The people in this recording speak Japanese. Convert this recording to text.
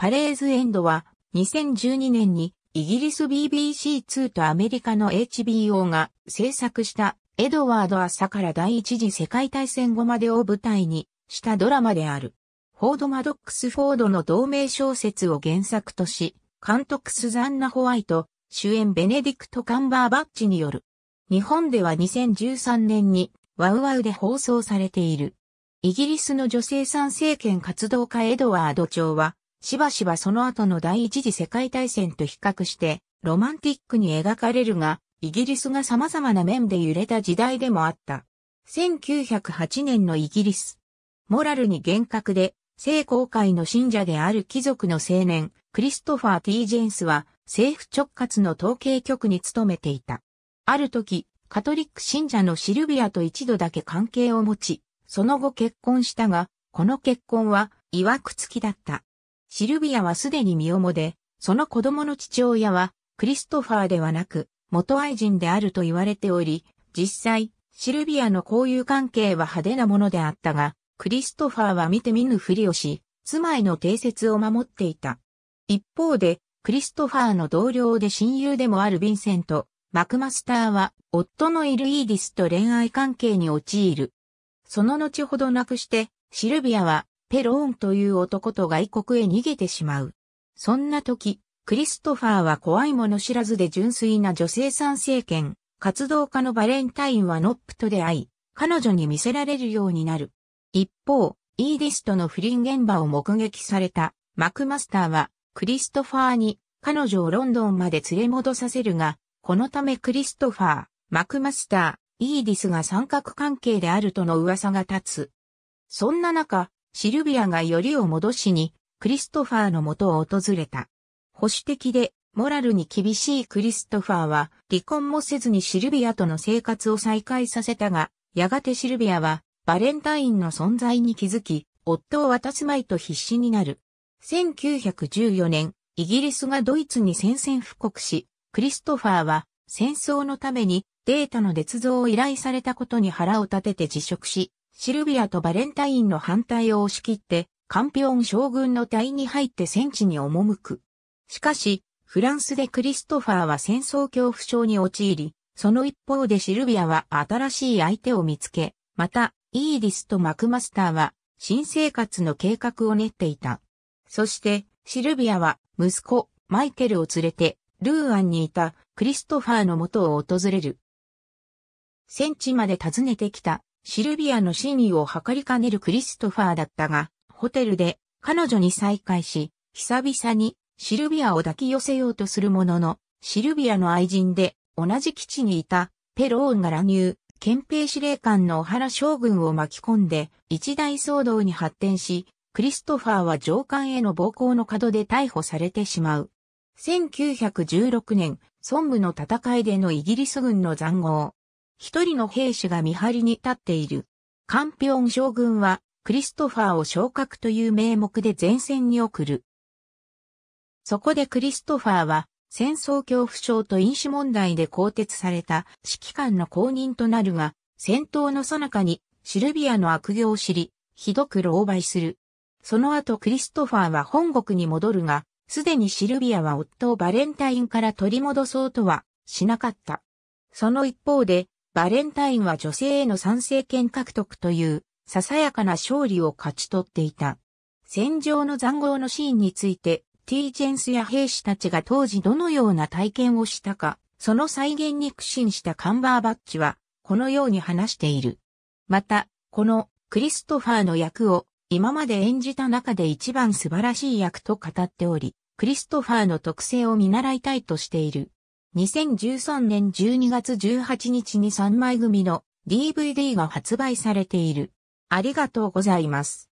パレーズエンドは2012年にイギリス BBC2 とアメリカの HBO が制作したエドワード・朝から第一次世界大戦後までを舞台にしたドラマである。フォード・マドックス・フォードの同名小説を原作とし、監督スザンナ・ホワイト、主演ベネディクト・カンバーバッチによる。日本では2013年にワウワウで放送されている。イギリスの女性参政権活動家エドワード・長は、しばしばその後の第一次世界大戦と比較して、ロマンティックに描かれるが、イギリスが様々な面で揺れた時代でもあった。1908年のイギリス。モラルに厳格で、聖公会の信者である貴族の青年、クリストファー・ティージェンスは、政府直轄の統計局に勤めていた。ある時、カトリック信者のシルビアと一度だけ関係を持ち、その後結婚したが、この結婚は、曰くつきだった。シルビアはすでに身重で、その子供の父親は、クリストファーではなく、元愛人であると言われており、実際、シルビアの交友関係は派手なものであったが、クリストファーは見て見ぬふりをし、妻への定説を守っていた。一方で、クリストファーの同僚で親友でもあるヴィンセント、マクマスターは、夫のイルイーディスと恋愛関係に陥る。その後ほどなくして、シルビアは、ペローンという男と外国へ逃げてしまう。そんな時、クリストファーは怖いもの知らずで純粋な女性参政権、活動家のバレンタインはノップと出会い、彼女に見せられるようになる。一方、イーディスとの不倫現場を目撃されたマクマスターはクリストファーに彼女をロンドンまで連れ戻させるが、このためクリストファー、マクマスター、イーディスが三角関係であるとの噂が立つ。そんな中、シルビアがよりを戻しに、クリストファーのもとを訪れた。保守的で、モラルに厳しいクリストファーは、離婚もせずにシルビアとの生活を再開させたが、やがてシルビアは、バレンタインの存在に気づき、夫を渡すまいと必死になる。1914年、イギリスがドイツに宣戦布告し、クリストファーは、戦争のためにデータの捏造を依頼されたことに腹を立てて辞職し、シルビアとバレンタインの反対を押し切って、カンピオン将軍の隊に入って戦地に赴く。しかし、フランスでクリストファーは戦争恐怖症に陥り、その一方でシルビアは新しい相手を見つけ、また、イーディスとマクマスターは、新生活の計画を練っていた。そして、シルビアは、息子、マイケルを連れて、ルーアンにいたクリストファーの元を訪れる。戦地まで訪ねてきたシルビアの真意を図りかねるクリストファーだったが、ホテルで彼女に再会し、久々にシルビアを抱き寄せようとするものの、シルビアの愛人で同じ基地にいたペローンが乱入、憲兵司令官の小原将軍を巻き込んで一大騒動に発展し、クリストファーは上官への暴行の角で逮捕されてしまう。1916年、ソンの戦いでのイギリス軍の残壕、一人の兵士が見張りに立っている。カンピオン将軍は、クリストファーを昇格という名目で前線に送る。そこでクリストファーは、戦争恐怖症と飲酒問題で更迭された指揮官の後任となるが、戦闘の最中にシルビアの悪行を知り、ひどく狼狽する。その後クリストファーは本国に戻るが、すでにシルビアは夫をバレンタインから取り戻そうとはしなかった。その一方で、バレンタインは女性への賛成権獲得というささやかな勝利を勝ち取っていた。戦場の残酷のシーンについて、ティージェンスや兵士たちが当時どのような体験をしたか、その再現に苦心したカンバーバッチは、このように話している。また、このクリストファーの役を今まで演じた中で一番素晴らしい役と語っており、クリストファーの特性を見習いたいとしている。2013年12月18日に3枚組の DVD が発売されている。ありがとうございます。